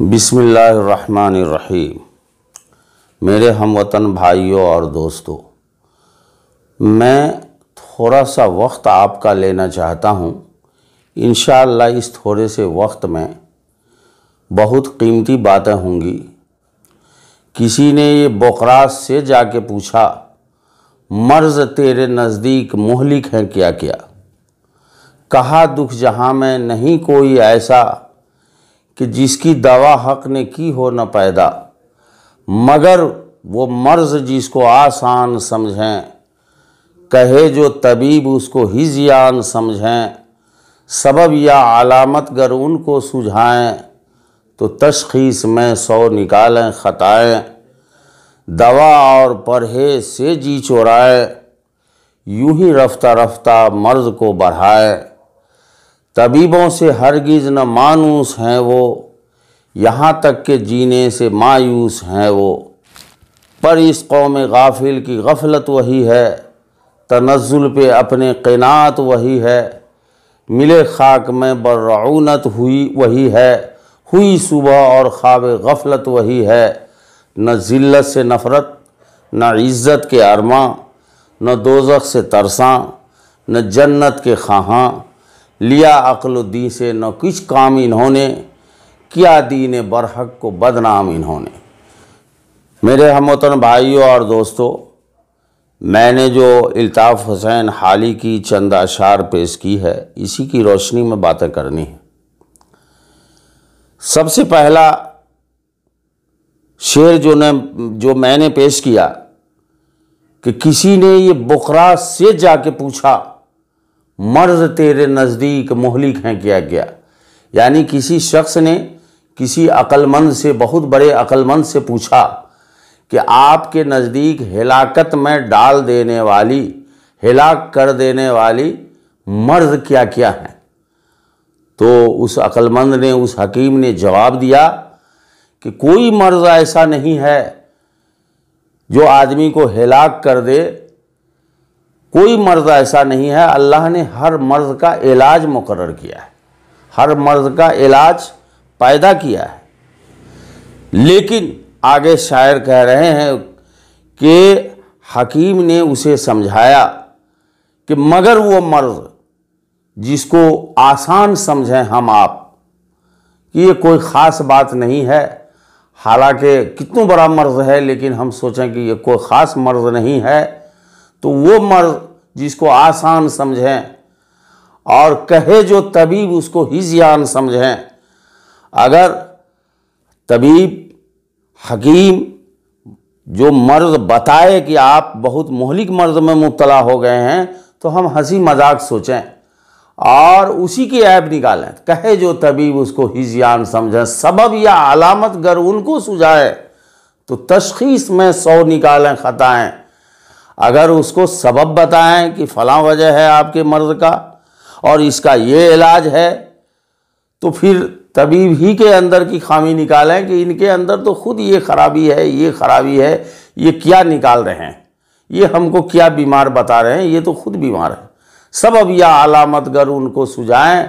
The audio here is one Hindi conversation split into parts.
बिसमीम मेरे हम वतन भाइयों और दोस्तों मैं थोड़ा सा वक्त आपका लेना चाहता हूँ इन इस थोड़े से वक्त में बहुत कीमती बातें होंगी किसी ने ये बकराज से जाके पूछा मर्ज तेरे नज़दीक मोहलिक हैं क्या क्या कहा दुख जहाँ में नहीं कोई ऐसा कि जिसकी दवा हक ने की हो न पैदा मगर वो मर्ज जिसको आसान समझें कहे जो तबीब उसको ही जियान समझें सबब या अलामत गर उनको सुझाएं तो तशखीस में सौ निकालें खताएं दवा और परहेज से जी चोराए यूं ही रफ्ता रफ्ता मर्ज को बढ़ाए तबीबों से हरगिज़ न मानूस हैं वो यहाँ तक के जीने से मायूस हैं वो पर इस कौम गाफिल की गफलत वही है तनज़ुल पे अपने कनात वही है मिले खाक में बरऊनत हुई वही है हुई सुबह और ख्वाब गफलत वही है न ज़िल्लत से नफ़रत न इज़्ज़त के अरमा न दोजख से तरसा न जन्नत के खां लिया अकल दी से न कुछ काम इन्होंने किया दीन बरहक को बदनाम इन्होंने मेरे हमवतन भाइयों और दोस्तों मैंने जो अल्ताफ़ हुसैन हाली की चंद अशार पेश की है इसी की रोशनी में बातें करनी है सबसे पहला शेर जो ने जो मैंने पेश किया कि किसी ने ये बुकरा से जाके पूछा मर्ज तेरे नज़दीक मोहलिक हैं किया गया यानी किसी शख्स ने किसी अकलमंद से बहुत बड़े अक्लमंद से पूछा कि आपके नज़दीक हिलाकत में डाल देने वाली हिलाक कर देने वाली मर्ज क्या क्या है तो उस अकलमंद ने उस हकीम ने जवाब दिया कि कोई मर्ज ऐसा नहीं है जो आदमी को हिलाक कर दे कोई मर्द ऐसा नहीं है अल्लाह ने हर मर्द का इलाज मुकर किया है हर मर्द का इलाज पैदा किया है लेकिन आगे शायर कह रहे हैं कि हकीम ने उसे समझाया कि मगर वो मर्द जिसको आसान समझें हम आप कि ये कोई ख़ास बात नहीं है हालांकि कितना बड़ा मर्ज है लेकिन हम सोचें कि ये कोई ख़ास मर्ज़ नहीं है तो वो मर्द जिसको आसान समझें और कहे जो तबीब उसको हिजियान समझें अगर तबीब हकीम जो मर्द बताए कि आप बहुत मोहलिक मर्द में मुबतला हो गए हैं तो हम हंसी मजाक सोचें और उसी की ऐप निकालें कहे जो तबीब उसको ज्ञान समझें सबब या अलामत गर उनको सुझाए तो तशखीस में सौ निकालें खताएं अगर उसको सबब बताएं कि फ़लाँ वजह है आपके मर्द का और इसका ये इलाज है तो फिर तबीब ही के अंदर की खामी निकालें कि इनके अंदर तो खुद ये खराबी है ये खराबी है ये क्या निकाल रहे हैं ये हमको क्या बीमार बता रहे हैं ये तो खुद बीमार है सबब या अलामत गर उनको सुझाएं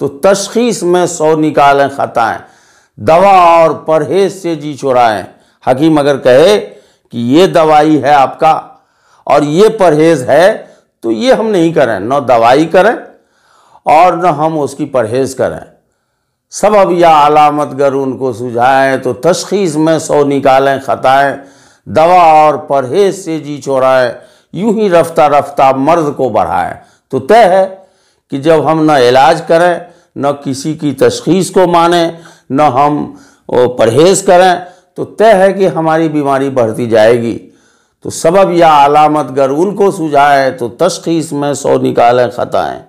तो तशखीस में सौ निकालें खताएं दवा और परहेज से जी चुराएं हकीम अगर कहे कि ये दवाई है आपका और ये परहेज है तो ये हम नहीं करें न दवाई करें और न हम उसकी परहेज करें अब या अलामत गर उनको सुझाएं तो तशखीस में सौ निकालें खताएं दवा और परहेज से जी चोराएं यूं ही रफ्ता रफ्ता मर्द को बढ़ाएं तो तय है कि जब हम न इलाज करें न किसी की तशखीस को माने न हम परहेज़ करें तो तय है कि हमारी बीमारी बढ़ती जाएगी तो सबब या अलामत गर उनको सुझाए तो तशखीस में सौ निकालें ख़ताएँ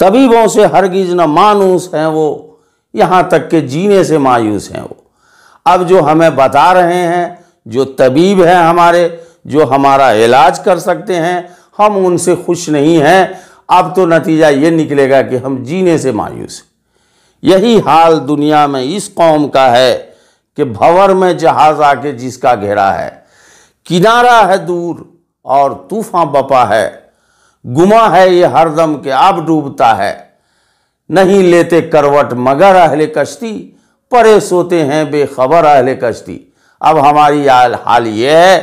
तबीबों से हरगिज न मानूस हैं वो यहाँ तक के जीने से मायूस हैं वो अब जो हमें बता रहे हैं जो तबीब हैं हमारे जो हमारा इलाज कर सकते हैं हम उनसे खुश नहीं हैं अब तो नतीजा ये निकलेगा कि हम जीने से मायूस यही हाल दुनिया में इस कौम का है कि भंवर में जहाज़ आके जिसका घेरा है किनारा है दूर और तूफान बपा है गुमा है ये हरदम के आप डूबता है नहीं लेते करवट मगर अहले कश्ती परे सोते हैं बेखबर अहले कश्ती अब हमारी हाल ये है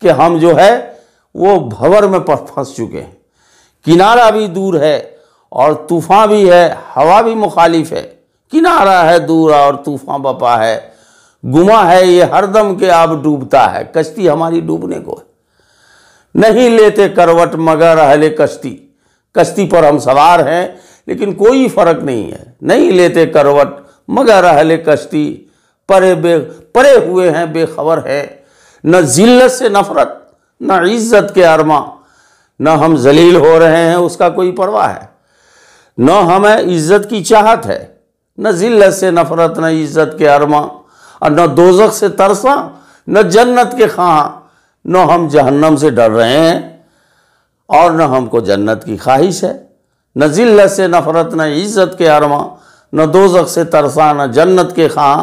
कि हम जो है वो भंवर में फंस चुके हैं किनारा भी दूर है और तूफान भी है हवा भी मुखालिफ है किनारा है दूर और तूफान बपा है गुमा है ये हरदम के आप डूबता है कश्ती हमारी डूबने को है नहीं लेते करवट मगर हले कश्ती कश्ती पर हम सवार हैं लेकिन कोई फर्क नहीं है नहीं लेते करवट मगर हले कश्ती परे बे परे हुए हैं बेखबर है न जिल्लत से नफरत न इज्जत के अरमा न हम जलील हो रहे हैं उसका कोई परवाह है न हमें इज्जत की चाहत है न जिल्लत से नफरत न इज्जत के अरमा और न दोजक से तरसा न जन्नत के खां न हम जहन्नम से डर रहे हैं और न हमको जन्नत की ख्वाहिश है न जिल्ल से नफरत न इज़्ज़त के अरमा न दोजक से तरसा न जन्नत के खां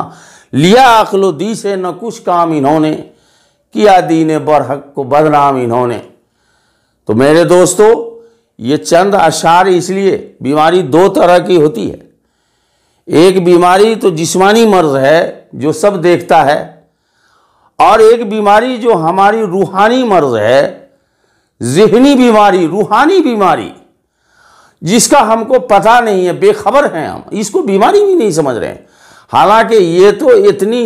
लिया अखलो दी से न कुछ काम इन्होंने किया दीन बरहक को बदनाम इन्होंने तो मेरे दोस्तों ये चंद अशार इसलिए बीमारी दो तरह की होती है एक बीमारी तो जिस्मानी मर्ज है जो सब देखता है और एक बीमारी जो हमारी रूहानी मर्ज है जहनी बीमारी रूहानी बीमारी जिसका हमको पता नहीं है बेखबर हैं हम इसको बीमारी भी नहीं समझ रहे हैं हालांकि ये तो इतनी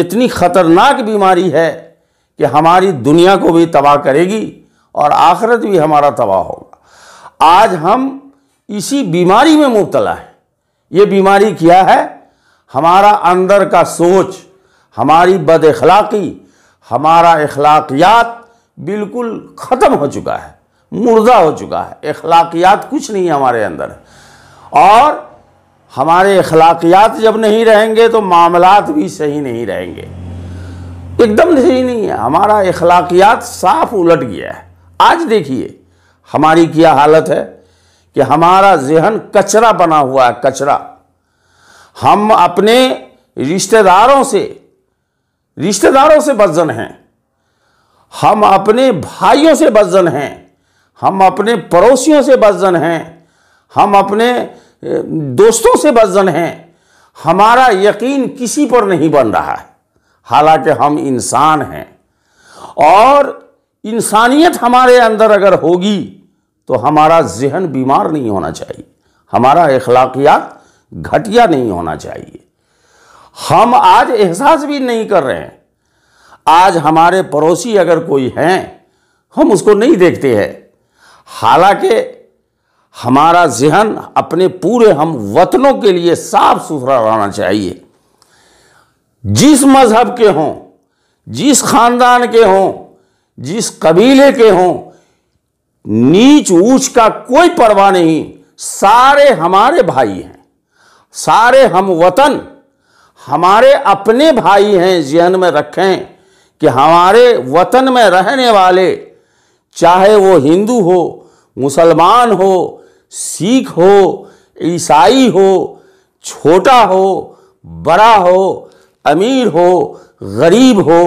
इतनी ख़तरनाक बीमारी है कि हमारी दुनिया को भी तबाह करेगी और आखिरत भी हमारा तबाह होगा आज हम इसी बीमारी में मुबतला हैं ये बीमारी क्या है हमारा अंदर का सोच हमारी बद अखलाक़ी हमारा अखलाकियात बिल्कुल ख़त्म हो चुका है मुर्दा हो चुका है अखलाकियात कुछ नहीं है हमारे अंदर और हमारे अखलाकियात जब नहीं रहेंगे तो मामलात भी सही नहीं रहेंगे एकदम सही नहीं है हमारा अखलाकियात साफ उलट गया है आज देखिए हमारी क्या हालत है कि हमारा जहन कचरा बना हुआ है कचरा हम अपने रिश्तेदारों से रिश्तेदारों से बदजन हैं हम अपने भाइयों से बदजन हैं हम अपने पड़ोसियों से बदजन हैं हम अपने दोस्तों से बदजन हैं हमारा यकीन किसी पर नहीं बन रहा है हालांकि हम इंसान हैं और इंसानियत हमारे अंदर अगर होगी तो हमारा जहन बीमार नहीं होना चाहिए हमारा अखलाकियात घटिया नहीं होना चाहिए हम आज एहसास भी नहीं कर रहे हैं आज हमारे पड़ोसी अगर कोई हैं हम उसको नहीं देखते हैं हालांकि हमारा जहन अपने पूरे हम वतनों के लिए साफ सुथरा रहना चाहिए जिस मज़हब के हों जिस ख़ानदान के हों जिस कबीले के हों नीच ऊंच का कोई परवाह नहीं सारे हमारे भाई हैं सारे हम वतन हमारे अपने भाई हैं जहन में रखें कि हमारे वतन में रहने वाले चाहे वो हिंदू हो मुसलमान हो सिख हो ईसाई हो छोटा हो बड़ा हो अमीर हो गरीब हो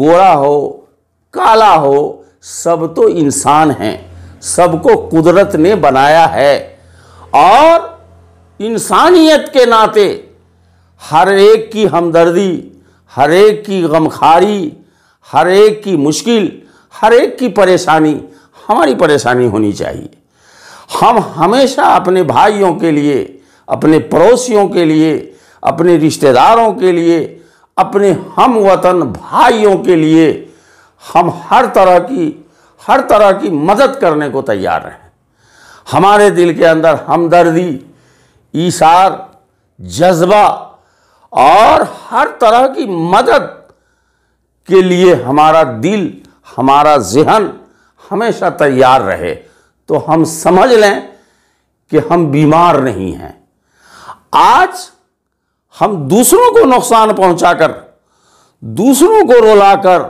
गोरा हो काला हो सब तो इंसान हैं सबको कुदरत ने बनाया है और इंसानियत के नाते हर एक की हमदर्दी हर एक की गमखारी हर एक की मुश्किल हर एक की परेशानी हमारी परेशानी होनी चाहिए हम हमेशा अपने भाइयों के लिए अपने पड़ोसियों के लिए अपने रिश्तेदारों के लिए अपने हम वतन भाइयों के लिए हम हर तरह की हर तरह की मदद करने को तैयार हैं हमारे दिल के अंदर हमदर्दी ईशार जज्बा और हर तरह की मदद के लिए हमारा दिल हमारा जहन हमेशा तैयार रहे तो हम समझ लें कि हम बीमार नहीं हैं आज हम दूसरों को नुकसान पहुंचाकर दूसरों को रुलाकर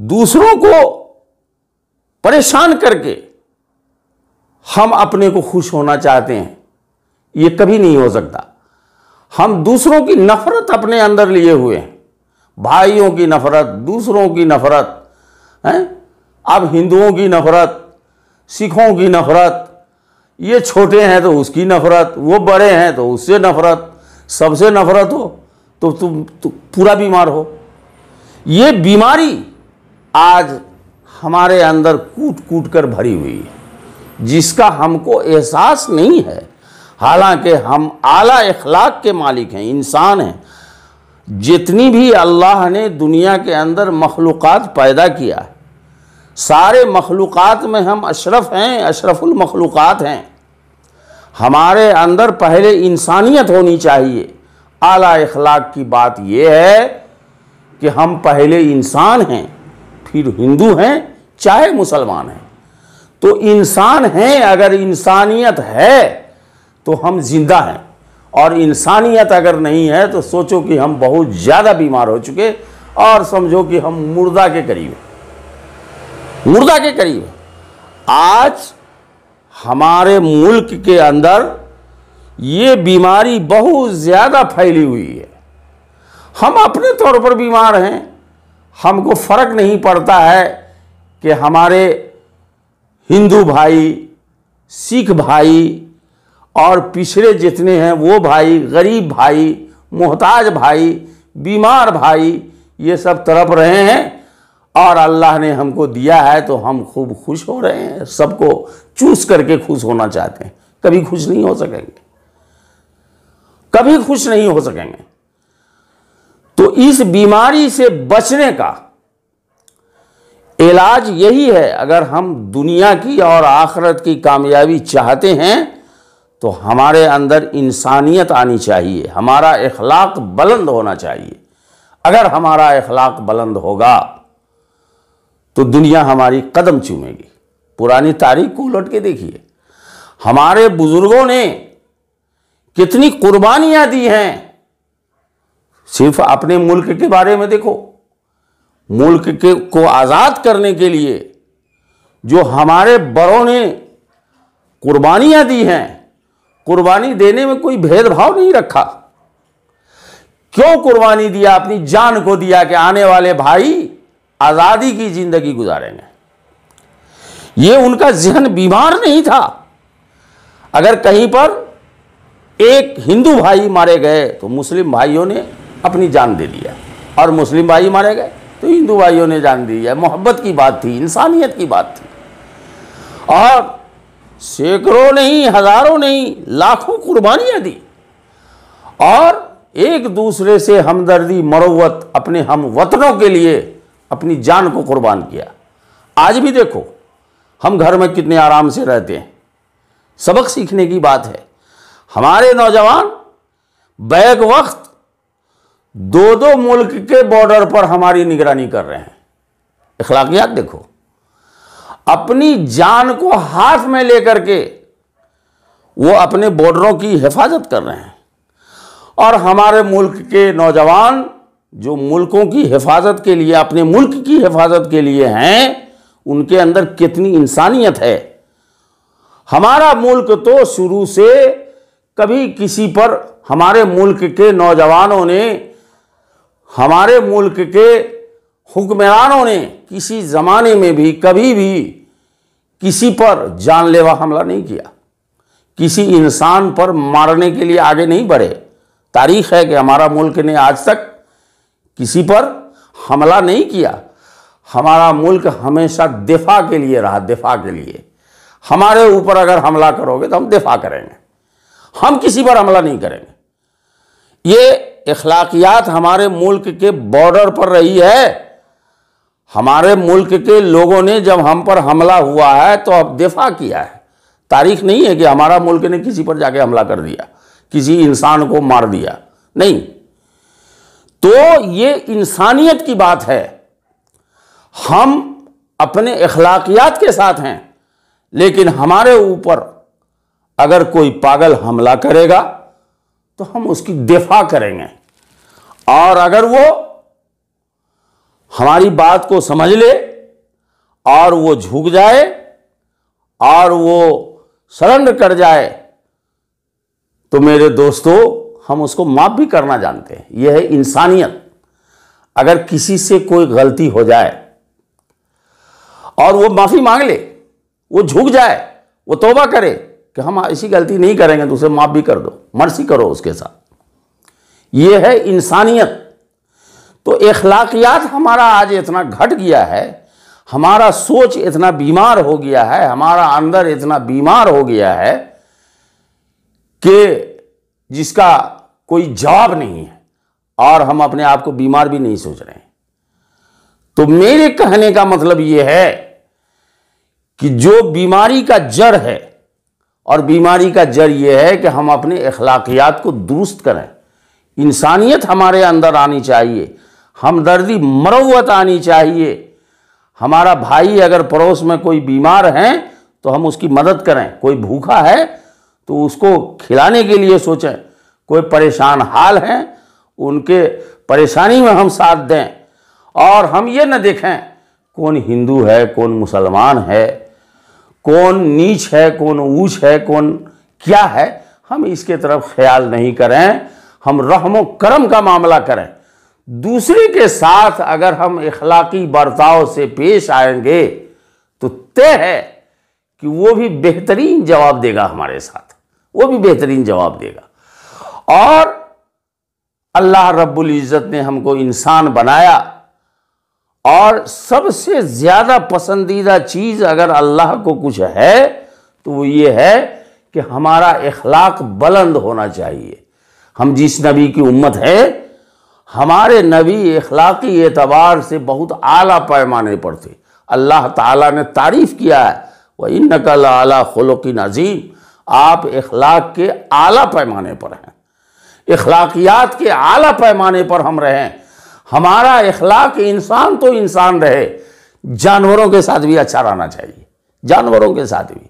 दूसरों को परेशान करके हम अपने को खुश होना चाहते हैं ये कभी नहीं हो सकता हम दूसरों की नफरत अपने अंदर लिए हुए हैं भाइयों की नफरत दूसरों की नफरत हैं अब हिंदुओं की नफरत सिखों की नफरत ये छोटे हैं तो उसकी नफरत वो बड़े हैं तो उससे नफरत सबसे नफरत हो तो तुम पूरा बीमार हो ये बीमारी आज हमारे अंदर कूट कूट कर भरी हुई है जिसका हमको एहसास नहीं है हालांकि हम आला इखलाक के मालिक हैं इंसान हैं जितनी भी अल्लाह ने दुनिया के अंदर मखलूक़ पैदा किया है सारे मखलूक़ में हम अशरफ हैं अशरफुलमखलूक़ हैं हमारे अंदर पहले इंसानियत होनी चाहिए आला इखलाक की बात यह है कि हम पहले इंसान हैं फिर हिंदू हैं चाहे मुसलमान हैं तो इंसान हैं अगर इंसानियत है तो हम जिंदा हैं और इंसानियत अगर नहीं है तो सोचो कि हम बहुत ज़्यादा बीमार हो चुके और समझो कि हम मुर्दा के करीब हैं मुर्दा के करीब हैं आज हमारे मुल्क के अंदर ये बीमारी बहुत ज़्यादा फैली हुई है हम अपने तौर पर बीमार हैं हमको फर्क नहीं पड़ता है कि हमारे हिंदू भाई सिख भाई और पिछड़े जितने हैं वो भाई गरीब भाई मोहताज भाई बीमार भाई ये सब तरफ रहे हैं और अल्लाह ने हमको दिया है तो हम खूब खुश हो रहे हैं सबको चूस करके खुश होना चाहते हैं कभी खुश नहीं हो सकेंगे कभी खुश नहीं हो सकेंगे तो इस बीमारी से बचने का इलाज यही है अगर हम दुनिया की और आखरत की कामयाबी चाहते हैं तो हमारे अंदर इंसानियत आनी चाहिए हमारा अखलाक बुलंद होना चाहिए अगर हमारा अखलाक बुलंद होगा तो दुनिया हमारी कदम चूमेगी पुरानी तारीख को उलट के देखिए हमारे बुज़ुर्गों ने कितनी कुर्बानियां दी हैं सिर्फ अपने मुल्क के बारे में देखो मुल्क के को आज़ाद करने के लिए जो हमारे बड़ों ने कुर्बानियां दी हैं कुर्बानी देने में कोई भेदभाव नहीं रखा क्यों कुर्बानी दिया अपनी जान को दिया कि आने वाले भाई आज़ादी की ज़िंदगी गुजारेंगे ये उनका जहन बीमार नहीं था अगर कहीं पर एक हिंदू भाई मारे गए तो मुस्लिम भाइयों ने अपनी जान दे दिया और मुस्लिम भाई मारे गए तो हिंदू भाइयों ने जान दी है मोहब्बत की बात थी इंसानियत की बात थी और सैकड़ों नहीं हज़ारों नहीं लाखों कुर्बानियां दी और एक दूसरे से हमदर्दी मरोवत अपने हम वतनों के लिए अपनी जान को कुर्बान किया आज भी देखो हम घर में कितने आराम से रहते हैं सबक सीखने की बात है हमारे नौजवान बैग वक्त दो दो मुल्क के बॉर्डर पर हमारी निगरानी कर रहे हैं इखलाकियात देखो अपनी जान को हाथ में लेकर के वो अपने बॉर्डरों की हिफाजत कर रहे हैं और हमारे मुल्क के नौजवान जो मुल्कों की हिफाजत के लिए अपने मुल्क की हिफाजत के लिए हैं उनके अंदर कितनी इंसानियत है हमारा मुल्क तो शुरू से कभी किसी पर हमारे मुल्क के नौजवानों ने हमारे मुल्क के हुक्मरानों ने किसी ज़माने में भी कभी भी किसी पर जानलेवा हमला नहीं किया किसी इंसान पर मारने के लिए आगे नहीं बढ़े तारीख है कि हमारा मुल्क ने आज तक किसी पर हमला नहीं किया हमारा मुल्क हमेशा दिफा के लिए रहा दिफा के लिए हमारे ऊपर अगर हमला करोगे तो हम दिफा करेंगे हम किसी पर हमला नहीं करेंगे ये अखलाकियात हमारे मुल्क के बॉर्डर पर रही है हमारे मुल्क के लोगों ने जब हम पर हमला हुआ है तो अब दिफा किया है तारीख नहीं है कि हमारा मुल्क ने किसी पर जाके हमला कर दिया किसी इंसान को मार दिया नहीं तो ये इंसानियत की बात है हम अपने अखलाकियात के साथ हैं लेकिन हमारे ऊपर अगर कोई पागल हमला करेगा तो हम उसकी दिफा करेंगे और अगर वो हमारी बात को समझ ले और वो झुक जाए और वो सरेंडर कर जाए तो मेरे दोस्तों हम उसको माफ़ भी करना जानते हैं यह है इंसानियत अगर किसी से कोई गलती हो जाए और वो माफ़ी मांग ले वो झुक जाए वो तोबा करे कि हम ऐसी गलती नहीं करेंगे तो उसे माफ़ भी कर दो मर्सी करो उसके साथ ये है इंसानियत तो अखलाकियात हमारा आज इतना घट गया है हमारा सोच इतना बीमार हो गया है हमारा अंदर इतना बीमार हो गया है कि जिसका कोई जवाब नहीं है और हम अपने आप को बीमार भी नहीं सोच रहे हैं तो मेरे कहने का मतलब ये है कि जो बीमारी का जड़ है और बीमारी का जड़ यह है कि हम अपने अखलाकियात को दुरुस्त करें इंसानियत हमारे अंदर आनी चाहिए हमदर्दी मरवत आनी चाहिए हमारा भाई अगर पड़ोस में कोई बीमार हैं तो हम उसकी मदद करें कोई भूखा है तो उसको खिलाने के लिए सोचें कोई परेशान हाल हैं उनके परेशानी में हम साथ दें और हम ये न देखें कौन हिंदू है कौन मुसलमान है कौन नीच है कौन ऊंच है कौन क्या है हम इसके तरफ ख्याल नहीं करें हम रहम करम का मामला करें दूसरे के साथ अगर हम इखलाकी बर्ताव से पेश आएंगे तो तय है कि वो भी बेहतरीन जवाब देगा हमारे साथ वो भी बेहतरीन जवाब देगा और अल्लाह रब्बुल इज़्ज़त ने हमको इंसान बनाया और सबसे ज़्यादा पसंदीदा चीज़ अगर अल्लाह को कुछ है तो वो ये है कि हमारा इखलाक बुलंद होना चाहिए हम जिस नबी की उम्मत है हमारे नबी इखलाकी एतबार से बहुत आला पैमाने पर थे अल्लाह ताला ने तारीफ़ किया है वह इन नकल आला खलोक नजीम आप इखलाक के आला पैमाने पर हैं इखलाकियात के आला पैमाने पर हम रहें हमारा इखलाक इंसान तो इंसान रहे जानवरों के साथ भी अच्छा रहना चाहिए जानवरों के साथ भी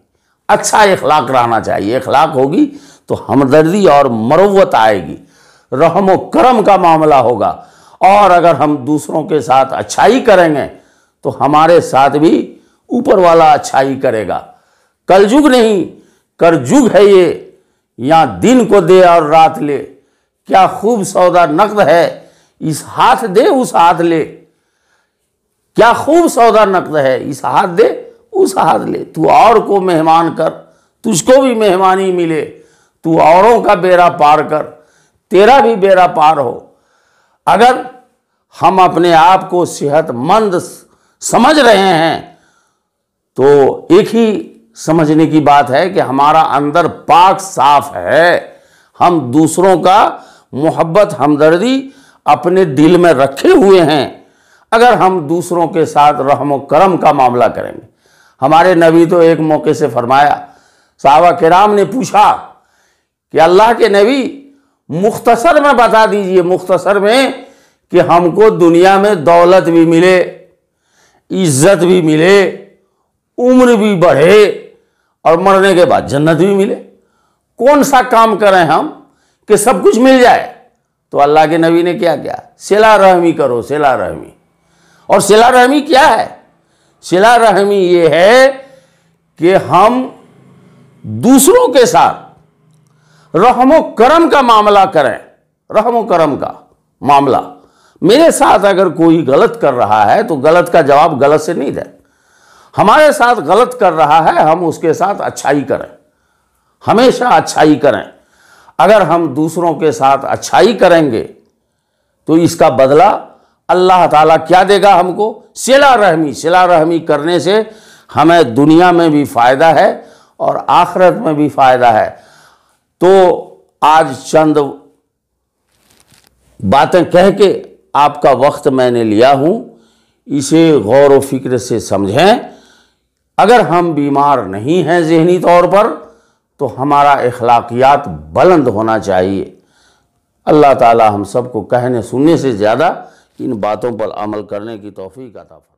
अच्छा इखलाक रहना चाहिए इखलाक होगी तो हमदर्दी और मरवत आएगी रहम करम का मामला होगा और अगर हम दूसरों के साथ अच्छाई करेंगे तो हमारे साथ भी ऊपर वाला अच्छाई करेगा कलयुग नहीं युग है ये या दिन को दे और रात ले क्या खूब सौदा नकद है इस हाथ दे उस हाथ ले क्या खूब सौदा नकद है इस हाथ दे उस हाथ ले तू और को मेहमान कर तुझको भी मेहमानी मिले तू औरों का बेरा पार कर तेरा भी बेरा पार हो अगर हम अपने आप को सेहतमंद समझ रहे हैं तो एक ही समझने की बात है कि हमारा अंदर पाक साफ है हम दूसरों का मोहब्बत हमदर्दी अपने दिल में रखे हुए हैं अगर हम दूसरों के साथ रहम करम का मामला करेंगे हमारे नबी तो एक मौके से फरमाया साहबा कराम ने पूछा कि अल्लाह के नबी मुख्तसर में बता दीजिए मुख्तसर में कि हमको दुनिया में दौलत भी मिले इज्जत भी मिले उम्र भी बढ़े और मरने के बाद जन्नत भी मिले कौन सा काम करें हम कि सब कुछ मिल जाए तो अल्लाह के नबी ने क्या किया सिला रहमी करो सिला रहमी और सिला रहमी क्या है सिला रहमी ये है कि हम दूसरों के साथ रहमो करम का मामला करें रहमो करम का मामला मेरे साथ अगर कोई गलत कर रहा है तो गलत का जवाब गलत से नहीं दें हमारे साथ गलत कर रहा है हम उसके साथ अच्छाई करें हमेशा अच्छाई करें अगर हम दूसरों के साथ अच्छाई करेंगे तो इसका बदला अल्लाह ताला क्या देगा हमको सिला रहमी सिला रहमी करने से हमें दुनिया में भी फ़ायदा है और आखरत में भी फ़ायदा है तो आज चंद बातें कह के आपका वक्त मैंने लिया हूँ इसे गौर व फिक्र से समझें अगर हम बीमार नहीं हैं जहनी तौर पर तो हमारा अखलाकियात बुलंद होना चाहिए अल्लाह ताला हम सबको कहने सुनने से ज़्यादा इन बातों पर अमल करने की तोफ़ी का ताफ़ा